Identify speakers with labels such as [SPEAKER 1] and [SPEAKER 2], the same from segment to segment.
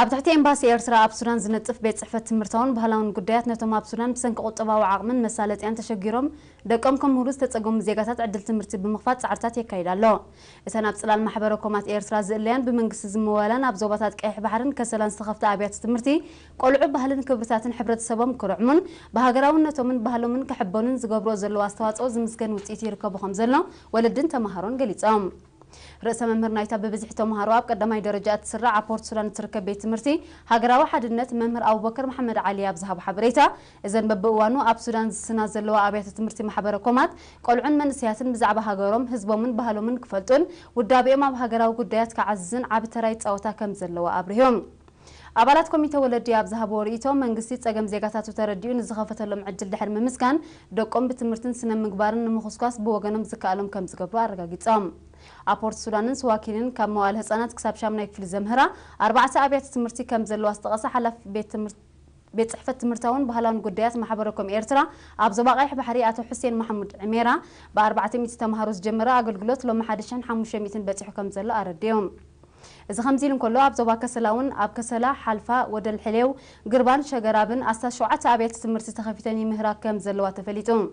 [SPEAKER 1] ኣብ ትሕቲ ኤምባሲ ኤርትራ ኣብ ሱዳን ዝነጥፍ ቤት ፅሕፈት ትምህርታውን ባህላውን ጉዳያት ነቶም ኣብ ሱዳን ብሰንኪ ቁጠባዊ ዓቕምን መሳለጥያን ተሸጊሮም ደቀም ከምህሩ ዝተፀገሙ ዜጋታት ዕድል ትምህርቲ ብምኽፋት ፃዕርታት የካይድ ኣሎ እተን ኣብ ፅላል ማሕበረ ኮማት ኤርትራ ዝእለያን ብመንግስቲ ዝመወላን ኣብ ዞባታት ቀይሕ ባሕርን ከሰላን ዝተኸፍተ ኣብያተ ትምህርቲ ቆልዑ ባህልን ክብርታትን ሕብረተሰቦም ክርዕሙን ብሃገራውነቶምን ባህሎምን ክሕበኑን ዝገብሮ ዘለዎ ኣስተዋፅኦ ዝምስገን ውፅኢት ይርከቡ ከም ዘሎ ወለድን ተምሃሮን ገሊፆም ርእሰ መምህር ናይታ ብብዝሒ ተምሃሮ ኣብ ቀዳማይ ደረጃ እትስራዕ ኣፖርት ሱዳን እትርከብ ቤት ትምህርቲ ሃገራዊ ሓድነት መምህር ኣቡበከር መሓመድ ዓሊ ኣብ ዝሃቦ ሓበሬታ እዘን በብእዋኑ ኣብ ሱዳን ዝስና ዘለዋ ኣብያተ ትምህርቲ ማሕበረ ኮማት ቆልዑን መንስያትን ብዛዕባ ሃገሮም ህዝቦምን ባህሎምን ክፈልጡን ውዳቢኦም ኣብ ሃገራዊ ጉዳያት ክዓዝዝን ዓብ ተራ ይፃወታ ከም ዘለዎ ኣብርሂዮም ኣባላት ኮሚቴ ወለዲ ኣብ ዝሃቦ ርእቶ መንግስቲ ፀገም ዜጋታቱ ተረዲኡ ንዝኸፈተሎም ዕድል ድሕሪ ምምስጋን ደቆም ብትምህርትን ስነ ምግባርን ንምኹስኳስ ብወገኖም ዝከኣሎም ከም ዝገብሩ ኣረጋጊፆም ኣፖርት ሱዳንን ስዋኪንን ካብ መዋል ህፃናት ክሳብ ሻምናይ ክፍሊ ዘምህራ ኣርባዕተ ኣብያተ ትምህርቲ ከም ዘለዋ ዝተቐሰ ሓላፊ ቤት ትምህርቲ ቤት ፅሕፈት ትምህርታውን ባህላውን ጉዳያት ማሕበረ ኮም ኤርትራ ኣብ ዞባ ቀይሕ ባሕሪ ኣቶ ሕሴን ማሕሙድ ዕሜራ ብ400 ተምሃሮ ዝጀመረ ኣገልግሎት ሎሚ 1500 በፂሑ ከም ዘሎ ኣረድዮም از خمزی لکلو عبز با کسلاون، عب کسلا حلفا و دل حلو، گربان شجرابن، است شعات عبیت سمرت تخفیتنی مهرکم زلوات فلیتون.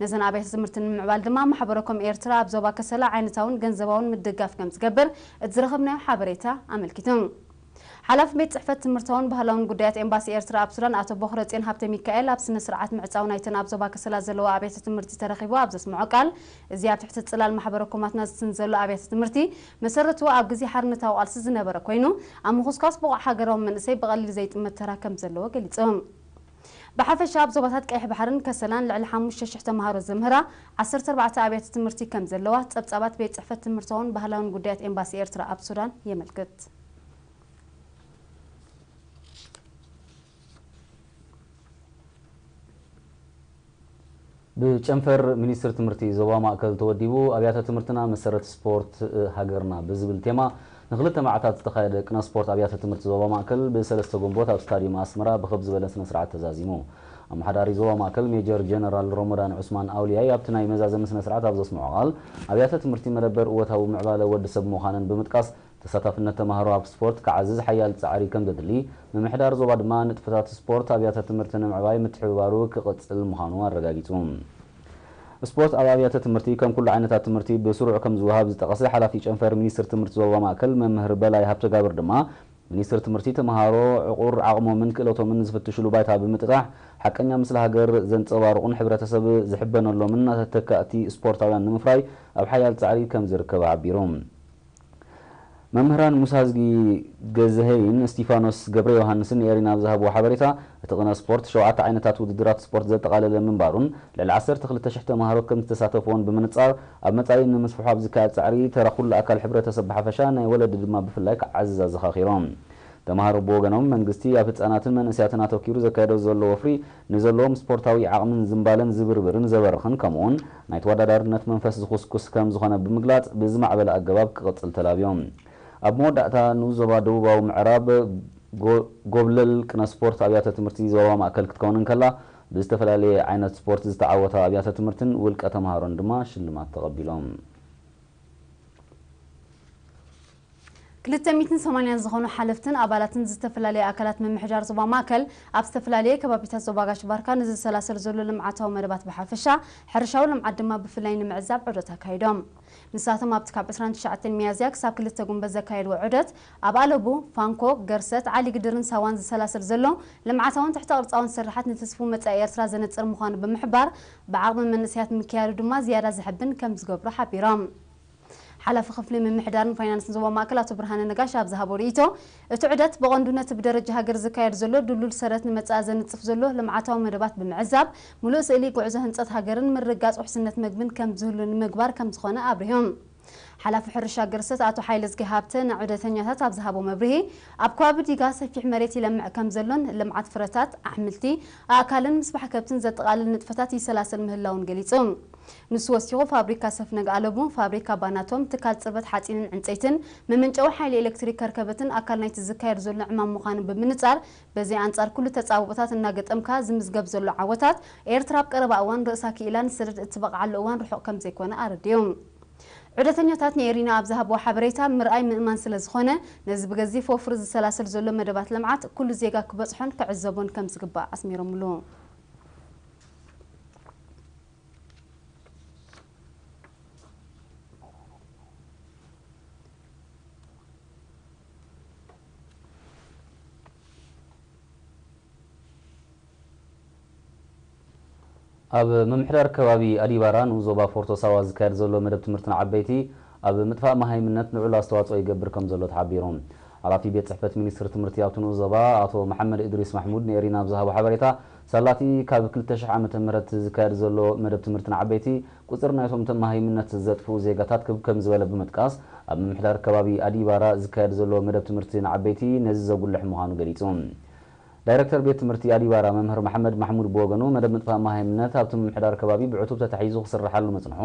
[SPEAKER 1] نزن عبیت سمرت معبد ما محبرکم ایرترا عبز با کسلا عینتاون، گنزباون مدقف کم تجبر، از رقم نه حبریتا حلف بيت صحفت مرتون بهلون قديات امباسي ايرترا ابسران اتو بخرتين هابت ميكائيل ابسن سرعات معصاون ايتن ابزو باكسلا زلو ابيت تمرتي ترخيبو ابز اسمعو قال ازي ابتحت صلال محبركم اتنا زنزلو ابيت تمرتي مسرتو ابغزي حرنتا وقال سز نبره كوينو ام خسكاس بو حجرهم من سي بغل زيت متراكم زلو غليصهم بحفل شاب زبطات كيح بحرن كسلان لعل حاموش ششحت مهار الزمهرة عصر تربعة عبيت تمرتي كمزلوات أبصابات بيت صحفة تمرتون بهلون قديات امباسي ايرترا ابسران يملكت
[SPEAKER 2] ብጨንፈር ሚኒስትር ትምህርቲ ዞባ ማእከል ተወዲቡ ኣብያተ ትምህርትና መሰረት ስፖርት ሃገርና ብዝብል ቴማ ንክልተ መዓልታት ዝተካየደ ቅነ ስፖርት ኣብያተ ትምህርቲ ዞባ ማእከል ብሰለስተ ግንቦት ኣብ ስታድዩም ኣስመራ ብከብ ዝበለ ስነ ስርዓት ተዛዚሙ ኣመሓዳሪ ዞባ ማእከል ሜጀር ጀነራል ሮሞዳን ዑስማን ኣውልያይ ኣብቲ ናይ መዛዘሚ ስነ ስርዓት ኣብ ዘስምዖ ቃል ኣብያተ ትምህርቲ መደበር እወታዊ ምዕባለ ወዲ ሰብ ምዃንን ብምጥቃስ ተሳታፍነት ተምሃሮ ኣብ ስፖርት ክዓዝዝ ሓያል ፃዕሪ ከም ዘድሊ ምምሕዳር ዞባ ድማ ንጥፈታት ስፖርት ኣብያተ ትምህርቲ ንምዕባይ ምትሕብባሩ ክቕፅል ምዃኑ ኣረጋጊጹ ስፖርት ኣብ ኣብያተ ትምህርቲ ከም ኩሉ ዓይነታት ትምህርቲ ብስሩዕ ከም ዝወሃብ ዝጠቐሰ ሓላፊ ጨንፈር ሚኒስትር ትምህርቲ ዞባ ማእከል መምህር በላይ ሃብተ ጋብር ድማ ሚኒስትር ትምህርቲ ተምሃሮ ዕቑር ዓቕሞምን ክእለቶምን ዝፍትሽሉ ባይታ ብምጥራሕ ሓቀኛ ምስ ሃገር ዘንፀባርቑን ሕብረተሰብ ዝሕበነሎምን ተተካእቲ ስፖርታውያን ንምፍራይ ኣብ ሓያል ፃዕሪ ከም ዝርከብ ዓቢሮም መምህራን ሙሳ ዝጊ ገዝሀይን እስጢፋኖስ ገብረ ዮሃንስን የሪናብ ዝሃቦ ሓበሬታ እቲ ቕነ ስፖርት ሸውዓተ ዓይነታት ውድድራት ስፖርት ዘጠቓለለ ምንባሩን ልዕሊ 12000 ተምሃሮ ከም ዝተሳተፈዎን ብምንጻር ኣብ መጻኢ ንምስፍሑ ኣብ ዝካየድ ጻዕሪ ተረኩሉ ኣካል ሕብረተሰብ ብሓፈሻ ናይ ወለዲ ድማ ብፍላይ ካብ ዓዝዝ ተምሃሮ ብወገኖም መንግስቲ ኣብ ህፃናትን መንእስያትን ኣተኪሩ ዘካየደ ዘሎ ወፍሪ ንዘለዎም ስፖርታዊ ዓቕምን ዝምባለን ዝብርብርን ዘበርኽን ከምኡውን ናይ ተወዳዳርነት መንፈስ ዝኩስኩስ ከም ዝኾነ ብምግላጽ ብዝማዕበለ ኣገባብ ክቕጽል ተላብዮም ኣብ መወዳእታ ንዞባ ደቡባዊ ምዕራብ ጎብለል ቅነ ስፖርት ኣብያተ ትምህርቲ ዞባ ማእከል ክትከውን ከላ ብዝተፈላለየ ዓይነት ስፖርት ዝተዓወታ ኣብያተ ትምህርትን ውልቀ ተምሃሮን ድማ ሽልማት ተቐቢሎም
[SPEAKER 1] 280 ዝኾኑ ሓለፍትን ኣባላትን ዝተፈላለየ ኣካላት ምምሕዳር ዞባ ማእከል ኣብ ዝተፈላለየ ከባቢታት ዞባ ጋሽ ባርካ ንዝሰላሰል ዘሎ ልምዓታዊ መደባት ብሓፈሻ ሕርሻዊ ልምዓት ድማ ብፍላይ ንምዕዛብ ዑደት ኣካይዶም ንሳቶም ኣብቲ ካብ 29 መያዝያ ክሳብ 2 ጉንበት ዘካየድዎ ዑደት ኣብ ኣለቡ ፋንኮ ገርሰት ዓሊ ግድርን ሳዋን ዝሰላሰል ዘሎ ልምዓታውን ትሕቲ ቅርፃውን ስራሓት ንተስፉ መጻኢ ኤርትራ ዘነፅር ምዃኑ ብምሕባር ብዓቕሚ መንእሰያት ምክያዱ ድማ ዝያዳ ዝሕብን ከም ዝገብሩ ሓቢሮም حلف خفل من محدارن فاينانس زو ماكلات برهان النقاش اب زهابوريتو تعدت بغندونت بدرجه هاجر زكاير زلو دلول سرت نمتازا نصف زلو لمعاتو مربات بمعزاب ملوس الي قعزه هنصت هاجرن من رقاص وحسنت مقبن كم زلو المقبار كم زخونه ابريهم ሓላፊ ሕርሻ ግርስት ኣቶ ሓይለ ዝገሃብተ ንዑደተኛታት ኣብ ዝሃቦ መብርሂ ኣብ ከባቢ ዲጋ ሰፊሕ መሬት ይለምዕ ከም ዘሎን ልምዓት ፍረታት ኣሕምልቲ ኣእካልን ምስባሕ ከብትን ዘጠቃልል ንጥፈታት ይሰላሰል ምህላውን ገሊጹ ንሱ ወሲኹ ፋብሪካ ሰፍነግ ኣለሙ ፋብሪካ ባናቶም ትካል ፅርበት ሓፂንን ዕንፀይትን መመንጨዊ ሓይሊ ኤሌክትሪክ ከርከበትን ኣካል ናይቲ ዝካየድ ዘሎ ዕማም ምዃኑ ብምንፃር በዚ ኣንጻር ኩሉ ተፃውቦታት እናገጠምካ ዝምዝገብ ዘሎ ዓወታት ኤርትራ ኣብ ቀረባ እዋን ርእሳ ክኢላን ስርድ እትበቕዓሉ እዋን ርሑቕ ከም ዘይኮነ ኣረድዮም ዕደተኛታትን የሪና ኣብ ዝሃቦ ሓበሬታ ምርኣይ ምእማን ስለ ዝኾነ ነዚ ብገዚፍ ወፍሪ ዝሰላሰል ዘሎ መደባት ልምዓት ኩሉ ዜጋ ክበፅሖን ክዕዘቦን ከም ዝግባእ ኣስሚሮምሉ
[SPEAKER 2] ኣብ ምምሕዳር ከባቢ ኣዲባራ ንዞባ ፎርቶሳዋ ዝካየድ ዘሎ መደብ ትምህርትን ዓበይቲ ኣብ ምጥፋእ መሃይምነት ንዑል ኣስተዋፅኦ ይገብር ከም ዘሎ ተሓቢሮም ሓላፊ ቤት ፅሕፈት ሚኒስትሪ ትምህርቲ ኣብቲ ንኡ ዞባ ኣቶ መሓመድ እድሪስ ማሕሙድ ንኤሪና ዝሃቦ ሓበሬታ ሳላቲ ካብ 2000 ዓ ም ዝካየድ ዘሎ መደብ ትምህርትን ዓበይቲ ቁፅር ናይቶም ተመሃይምነት ዘጥፍኡ ዜጋታት ክብ ከም ዝበለ ብምጥቃስ ኣብ ምምሕዳር ከባቢ ኣዲባራ ዝካየድ ዘሎ መደብ ትምህርትን ዓበይቲ ነዚ ዘጉልሕ ምዃኑ ገሊፁ ዳይረክተር ቤት ትምህርቲ ኣዲባራ መምህር መሓመድ ማሕሙድ ብወገኑ መደብ ምጥፋእ መሃይምነት ኣብቲ ምምሕዳር ከባቢ ብዕቱብ ተታሒዙ ክስርሓሉ መፅንሑ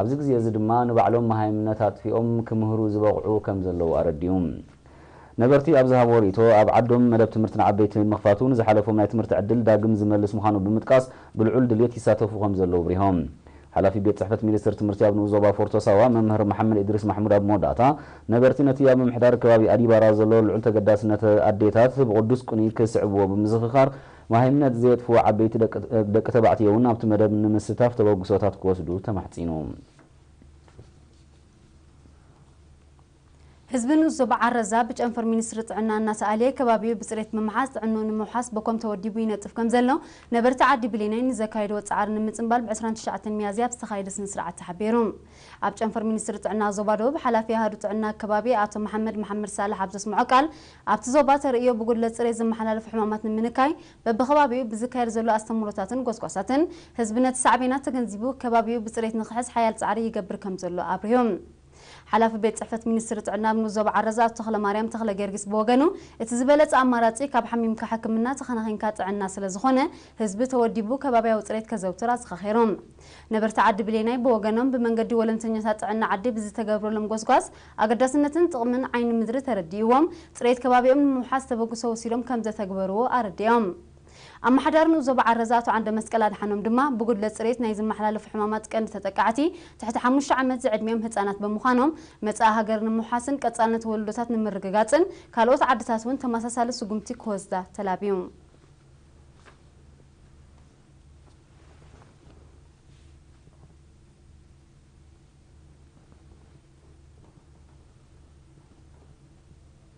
[SPEAKER 2] ኣብዚ ግዜ እዚ ድማ ንባዕሎም መሃይምነት ኣጥፊኦም ክምህሩ ዝበቕዑ ከም ዘለዉ ኣረዲዩ ነበርቲ ኣብ ዝሃቦ ርእቶ ኣብ ዓዶም መደብ ትምህርቲ ንዓበይቲ ምኽፋቱ ንዝሓለፎም ናይ ትምህርቲ ዕድል ዳግም ዝመልስ ምዃኑ ብምጥቃስ ብልዑል ድልት ይሳተፉ ከም ዘለዉ ብሪሆም حلفی بیت صحبت مینیستر تمرتی آب نوزو با فورتو سوا ممهر محمد ادریس محمود آب مودا تا نبرتی نتیام محدار کبابی آدی برازلو لعنت قداس نت آدیتات بقدس کنی کس بمزخخار مهم نت زیت فو عبیت دک دکتبعتی و نابت مدرب نمستاف سوتات کوسدو تمحتینوم
[SPEAKER 1] حزبنا الزبع عرزاب بج أنفر مينسر تعنا الناس عليه كبابي بصريت ممحاس عنو نموحاس بكم تودي بينا تفكم زلو نبرت عادي بلينين زكاير وتعار نمتن بال بعسران تشعة الميازيب سخايد سنسرع تحبيرون عبج أنفر مينسر تعنا الزبع روب حلا فيها رتعنا كبابي عطو محمد محمد سالح عبج اسمو عقال عبت الزبع ترئيو بقول لتسريز المحلال في حمامات نمينكاي ببخبابي بزكاير زلو أستمرتاتن قوسقوساتن حزبنا تسعبينات تغنزيبو كبابي بصريت نخحس حيال تعاري يقبر كم زلو أبريهم ሓላፊ ቤት ፅሕፈት ሚኒስትሪ ጥዕና ምዞብ ዓረዛ ተኽለ ማርያም ተኽለ ጌርግስ ብወገኑ እቲ ዝበለፀ ኣማራፂ ካብ ሓሚምካ ሕክምና ተኸናኺንካ ጥዕና ስለ ዝኾነ ህዝቢ ተወዲቡ ከባብያዊ ፅሬት ከዘውትር ኣዘኻኺሮም ነበርቲ ዓዲ ብሌናይ ብወገኖም ብመንገዲ ወለምተኛታት ጥዕና ዓዲ ብዝተገብረሎም ጎስጓስ ኣገዳስነትን ጥቕምን ዓይኒ ምድሪ ተረዲእዎም ፅሬት ከባቢኦም ንምውሓዝ ተበግሶ ወሲዶም ከም ዘተግበርዎ ኣረዲኦም ኣብ ኣመሓዳርን ዞባ ዓረዛቱ ዓንደ መስቀል ኣድሓኖም ድማ ብጉድለ ፅሬት ናይ ዝመሓላለፉ ሕማማት ቀንዲ ተጠቃዕቲ ትሕቲ ሓሙሽተ ዓመት ዝዕድሚኦም ህፃናት ብምዃኖም መፃኢ ሃገር ንምሓስን ቀፃልነት ወለዶታት ንምርግጋፅን ካልኦት ዓድታት እውን ተመሳሳሊ ስጉምቲ ክወስዳ ተላብዩ